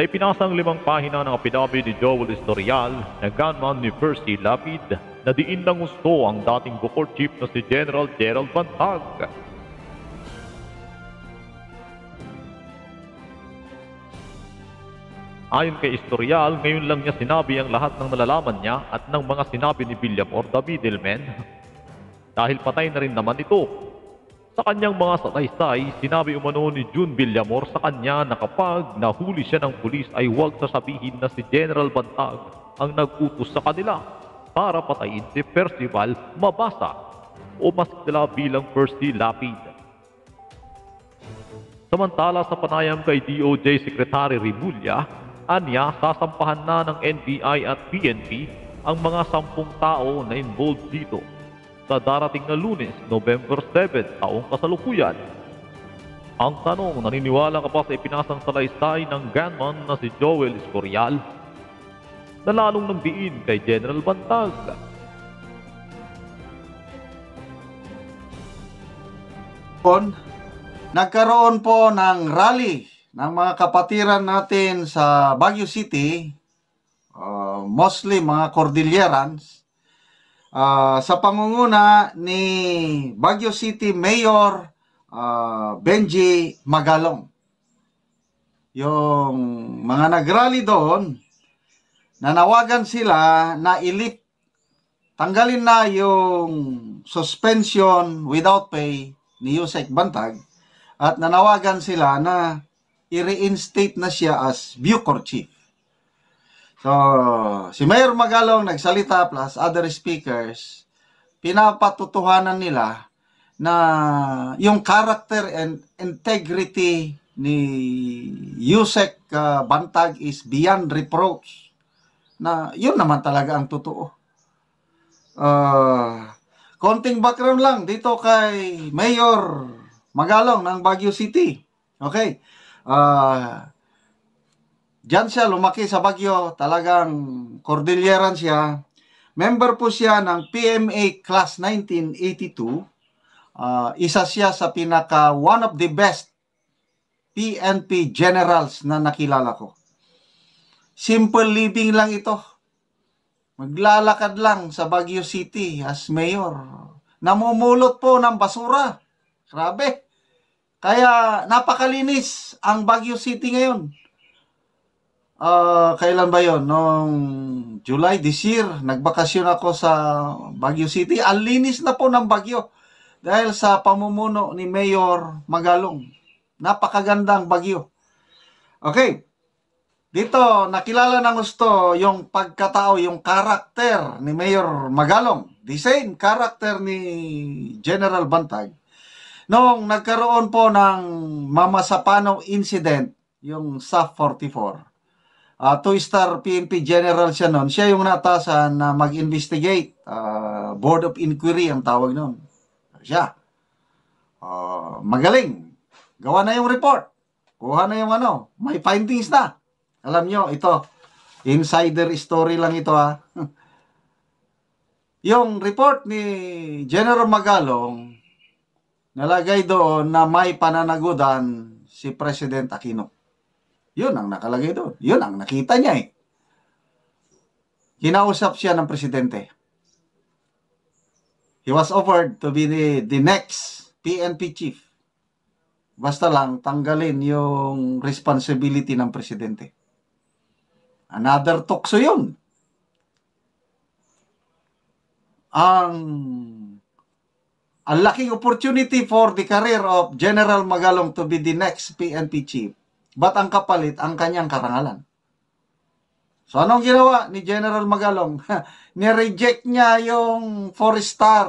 Sa ipinasang limang pahina ng apinabi ni Joel Historial na gunman ni Percy Lapid, diin ng gusto ang dating Bukor Chief na si General Gerald Bantag. Ayon kay Historial, ngayon lang niya sinabi ang lahat ng nalalaman niya at ng mga sinabi ni William or David Edelman dahil patay na rin naman ito sa kanyang mga sataysay, sinabi umano ni June Villamor sa kanya na kapag nahuli siya ng pulis ay huwag sasabihin na si General Bantag ang nag sa kanila para patayin si Percival Mabasa o mas kilala bilang Percy Lapid. Samantala sa panayam kay DOJ Secretary Rimulya, anya sasampahan na ng NBI at PNP ang mga sampung tao na involved dito sa darating na lunes, November 7, taong kasalukuyan. Ang tanong, naniniwala ka pa sa ipinasang salaysay ng gunman na si Joel Escorial? Nalalong ng diin kay General Bantag. Kon, nagkaroon po ng rally ng mga kapatiran natin sa Baguio City, uh, mostly mga Cordillerans, uh, sa pangunguna ni Baguio City Mayor uh, Benji Magalong. Yung mga nagrally doon, nanawagan sila na ilip tanggalin na yung suspension without pay ni Yusek Bantag at nanawagan sila na i-reinstate na siya as Bucor Chief. So, si Mayor Magalong nagsalita plus other speakers, pinapatutuhanan nila na yung character and integrity ni Yusek uh, Bantag is beyond reproach. Na yun naman talaga ang totoo. Uh, konting background lang dito kay Mayor Magalong ng Baguio City. Okay. Uh, Diyan siya lumaki sa Baguio, talagang Cordilleran siya. Member po siya ng PMA Class 1982. Uh, ah, isa siya sa pinaka one of the best PNP generals na nakilala ko. Simple living lang ito. Maglalakad lang sa Baguio City as mayor. Namumulot po ng basura. Grabe. Kaya napakalinis ang Baguio City ngayon uh, kailan ba yon Noong July this year, nagbakasyon ako sa Baguio City. Ang linis na po ng Baguio dahil sa pamumuno ni Mayor Magalong. Napakagandang Baguio. Okay. Dito, nakilala ng gusto yung pagkatao, yung karakter ni Mayor Magalong. The same karakter ni General Bantag. Noong nagkaroon po ng Mamasapano incident, yung SAF-44. Uh, two-star PNP general siya noon. Siya yung natasan na mag-investigate. Uh, Board of Inquiry ang tawag noon. Siya. Uh, magaling. Gawa na yung report. Kuha na yung ano. May findings na. Alam nyo, ito. Insider story lang ito ha. yung report ni General Magalong, nalagay doon na may pananagudan si President Aquino. Yun ang nakalagay doon. Yun ang nakita niya eh. Kinausap siya ng presidente. He was offered to be the, the next PNP chief. Basta lang tanggalin yung responsibility ng presidente. Another tokso yun. Ang a lucky opportunity for the career of General Magalong to be the next PNP chief Ba't ang kapalit ang kanyang karangalan? So anong ginawa ni General Magalong? Nireject niya yung 4-star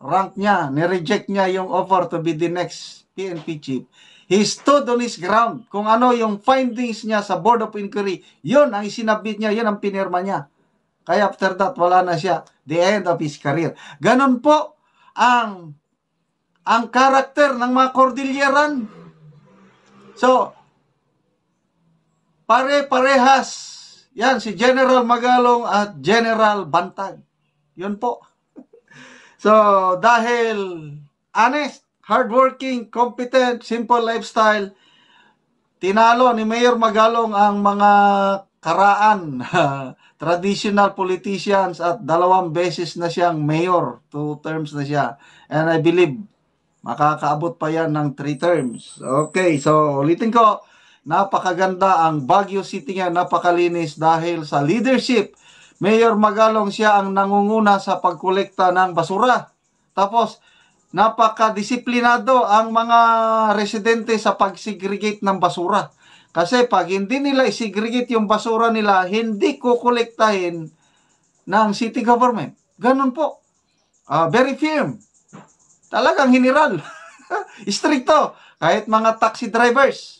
rank niya. Nireject niya yung offer to be the next PNP chief. He stood on his ground. Kung ano yung findings niya sa Board of Inquiry, yun ang isinabit niya, yun ang pinirma niya. Kaya after that, wala na siya. The end of his career. Ganon po ang ang karakter ng mga Cordilleran. So, Pare-parehas. Yan, si General Magalong at General Bantag. Yun po. so, dahil honest, hardworking, competent, simple lifestyle, tinalo ni Mayor Magalong ang mga karaan, traditional politicians at dalawang beses na siyang mayor, two terms na siya. And I believe, makakaabot pa yan ng three terms. Okay, so ulitin ko, Napakaganda ang Baguio City niya, napakalinis dahil sa leadership. Mayor Magalong siya ang nangunguna sa pagkolekta ng basura. Tapos, napakadisiplinado ang mga residente sa pagsegregate ng basura. Kasi pag hindi nila isegregate yung basura nila, hindi kukolektahin ng city government. Ganun po. Uh, very firm. Talagang hiniral. Stricto. Kahit mga taxi drivers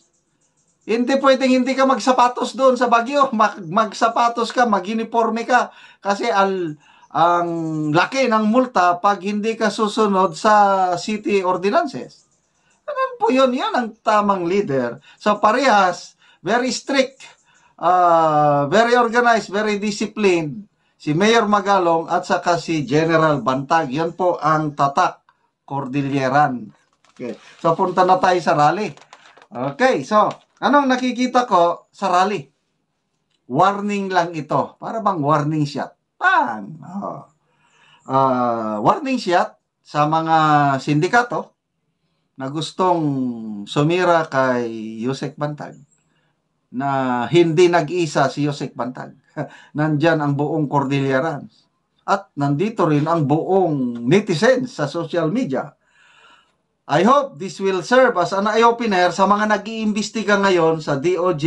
hindi pwedeng hindi ka magsapatos doon sa Bagyo. Mag, magsapatos ka, maginiforme ka. Kasi al, ang laki ng multa pag hindi ka susunod sa city ordinances. Ganun po yun. Yan ang tamang leader. So parehas, very strict, uh, very organized, very disciplined. Si Mayor Magalong at saka si General Bantag. Yan po ang tatak, Cordilleran. Okay. So punta na tayo sa rally. Okay, so Anong nakikita ko sa rally? Warning lang ito. Para bang warning shot. Pan! Oh. Uh, warning shot sa mga sindikato na gustong sumira kay Yusek Bantag na hindi nag-isa si Yusek Bantag. Nandyan ang buong Cordilleran. At nandito rin ang buong netizens sa social media I hope this will serve as an eye-opener sa mga nag-iimbestiga ngayon sa DOJ,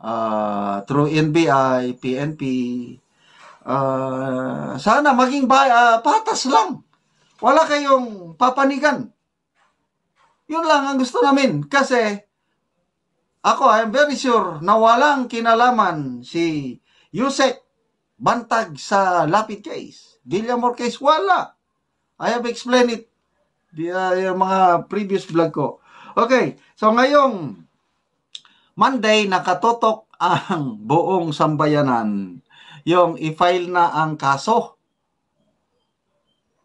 uh, through NBI, PNP. Uh, sana maging ba, uh, patas lang. Wala kayong papanigan. Yun lang ang gusto namin. Kasi ako, I'm very sure na walang kinalaman si Yusek Bantag sa Lapid case. Villamor case, wala. I have explained it Di, uh, yung mga previous vlog ko. Okay, so ngayong Monday, nakatotok ang buong sambayanan. Yung i-file na ang kaso.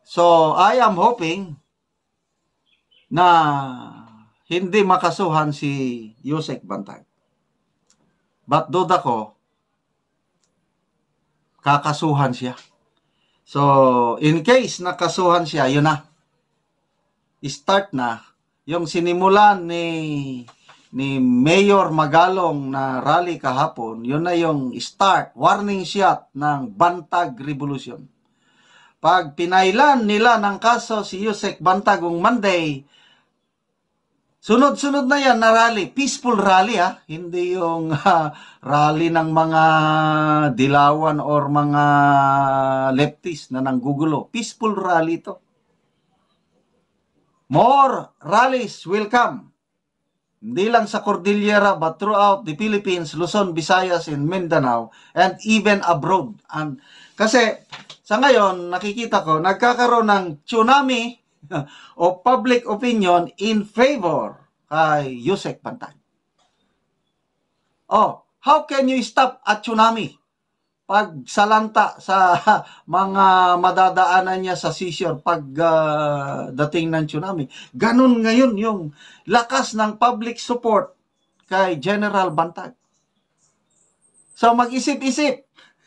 So, I am hoping na hindi makasuhan si Yusek Bantag. But duda ko, kakasuhan siya. So, in case nakasuhan siya, yun na start na yung sinimula ni ni Mayor Magalong na rally kahapon, yun na yung start, warning shot ng Bantag Revolution. Pag pinailan nila ng kaso si Yusek Bantag ng Monday, sunod-sunod na yan na rally, peaceful rally ha, hindi yung uh, rally ng mga dilawan or mga leftist na nanggugulo. Peaceful rally to. More rallies will come. Hindi lang sa Cordillera but throughout the Philippines, Luzon, Visayas, and Mindanao, and even abroad. And, kasi sa ngayon, nakikita ko, nagkakaroon ng tsunami o public opinion in favor kay Yusek Pantay. Oh, how can you stop a tsunami? pagsalanta sa mga madadaanan niya sa seizure pag uh, dating ng tsunami. Ganun ngayon yung lakas ng public support kay General Bantag. So mag-isip-isip.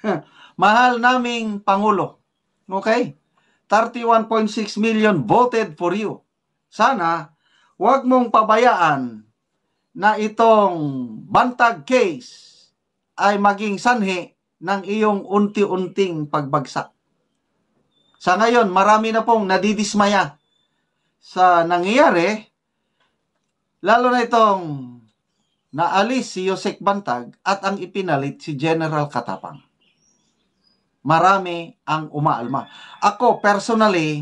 Mahal naming Pangulo. Okay? 31.6 million voted for you. Sana, huwag mong pabayaan na itong Bantag case ay maging sanhi ng iyong unti-unting pagbagsak. Sa ngayon, marami na pong nadidismaya sa nangyayari, lalo na itong naalis si Yosek Bantag at ang ipinalit si General Katapang. Marami ang umaalma. Ako personally,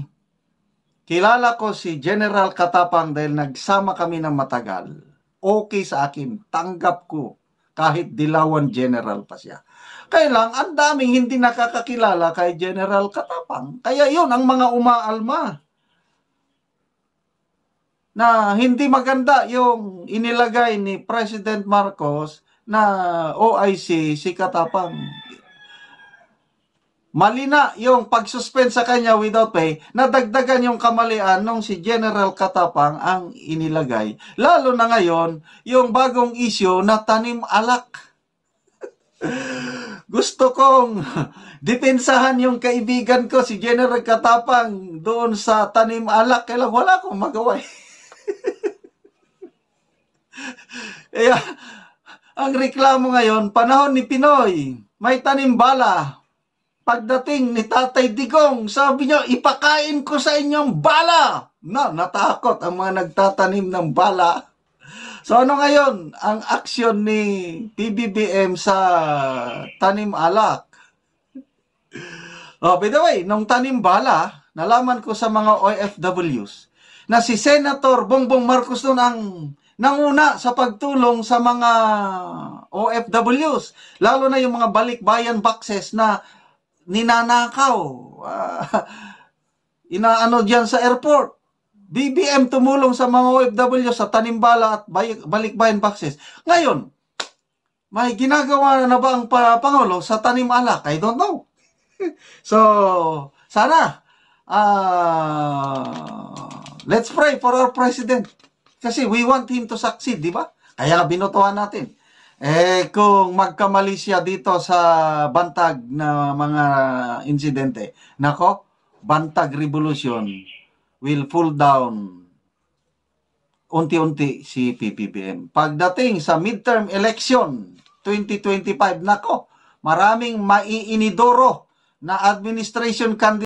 kilala ko si General Katapang dahil nagsama kami ng matagal. Okay sa akin, tanggap ko kahit dilawan general pa siya. Kaya lang, ang daming hindi nakakakilala kay General Katapang. Kaya yon ang mga umaalma. Na hindi maganda yung inilagay ni President Marcos na OIC si Katapang. Mali na yung pagsuspend sa kanya without pay, nadagdagan yung kamalian nung si General Katapang ang inilagay. Lalo na ngayon, yung bagong isyo na tanim alak. gusto kong depensahan yung kaibigan ko, si General Katapang, doon sa tanim alak. Kailang wala akong magawa. Kaya, ang reklamo ngayon, panahon ni Pinoy, may tanim bala. Pagdating ni Tatay Digong, sabi niya, ipakain ko sa inyong bala. Na, natakot ang mga nagtatanim ng bala. So ano ngayon ang aksyon ni PBBM sa tanim alak? Oh, by the way, nung tanim bala, nalaman ko sa mga OFWs na si Senator Bongbong Marcos noon ang nanguna sa pagtulong sa mga OFWs, lalo na yung mga balikbayan boxes na ninanakaw. Uh, inaano diyan sa airport. BBM tumulong sa mga OFW sa Tanimbala at Balikbayan Boxes. Ngayon, may ginagawa na ba ang Pangulo sa tanimala? I don't know. so, sana, uh, let's pray for our president. Kasi we want him to succeed, di ba? Kaya binotohan natin. Eh, kung magkamali siya dito sa bantag na mga insidente, nako, bantag revolution, will fall down unti-unti si PPBM. Pagdating sa midterm election 2025, nako, maraming maiinidoro na administration candidate